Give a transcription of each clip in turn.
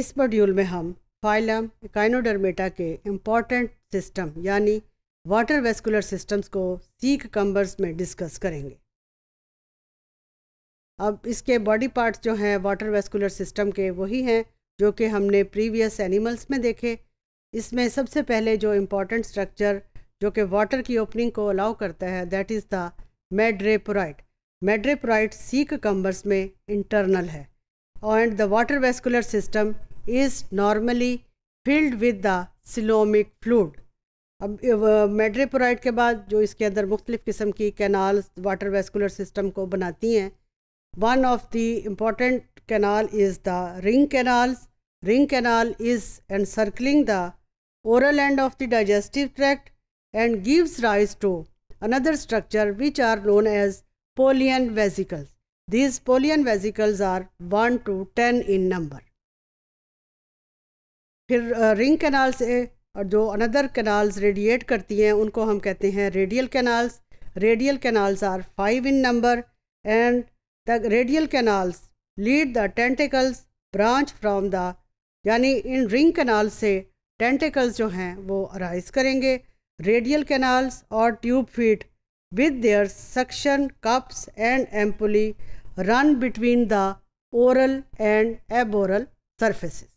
इस मॉड्यूल में हम फाइलम काइनोडर्मेटा के इम्पॉर्टेंट सिस्टम यानी वाटर वेस्कुलर सिस्टम्स को सीक कम्बर्स में डिस्कस करेंगे अब इसके बॉडी पार्ट्स जो हैं वाटर वेस्कुलर सिस्टम के वही हैं जो कि हमने प्रीवियस एनिमल्स में देखे इसमें सबसे पहले जो इम्पॉर्टेंट स्ट्रक्चर जो कि वाटर की ओपनिंग को अलाउ करता है that is the madreporite madreporite sea cucumbers में इंटरनल है and the water vascular system is normally filled with the coelomic fluid अब मेड्रेपोराइड के बाद जो इसके अंदर मुख्तलिफ़ किस्म की कैनाल वाटर वेस्कुलर सिस्टम को बनाती हैं one of the important canal is the ring canal ring canal is encircling the oral end of the digestive tract and gives rise to another structure which are known as polian vesicles These pollen vesicles are 1 to 10 in number. फिर ring canal से और जो another canals radiate करती हैं उनको हम कहते हैं radial canals radial canals are five in number and the radial canals lead the tentacles branch from the यानी इन रिंग कैनाल से टेंटिकल्स जो हैं वो अराइज करेंगे रेडियल कैनाल्स और tube feet with their suction cups and ampullae run between the oral and aboral surfaces.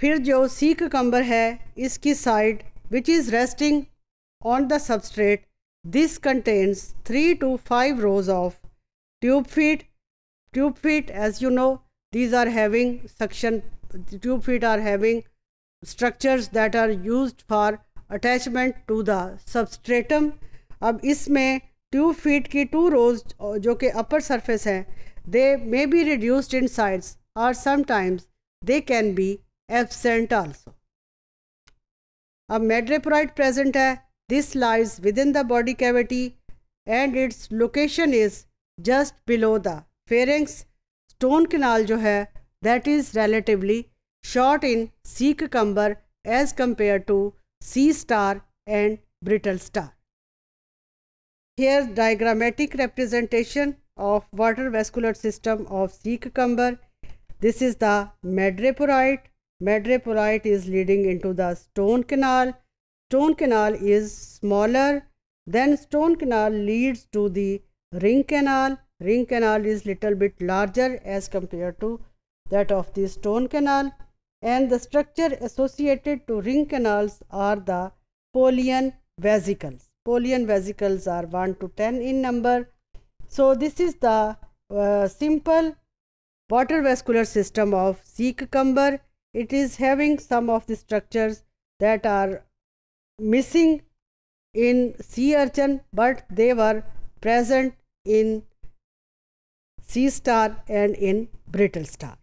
फिर जो sea cucumber which is resting on the substrate, this contains three to five rows of tube feet. Tube feet, as you know, these are having suction tube feet are having structures that are used for attachment to the substratum अब इसमें ट्यू feet की two rows जो कि upper surface हैं they may be reduced in sides और sometimes they can be absent also अब madreporite present है this lies within the body cavity and its location is just below the pharynx stone canal जो है that is relatively short in sea cucumber as compared to C star and brittle star. Here diagrammatic representation of water vascular system of sea cucumber. This is the madreporite. Madreporite is leading into the stone canal. Stone canal is smaller. Then stone canal leads to the ring canal. Ring canal is little bit larger as compared to that of the stone canal and the structure associated to ring canals are the polyan vesicles. Polyan vesicles are 1 to 10 in number. So, this is the uh, simple water vascular system of sea cucumber. It is having some of the structures that are missing in sea urchin, but they were present in sea star and in brittle star.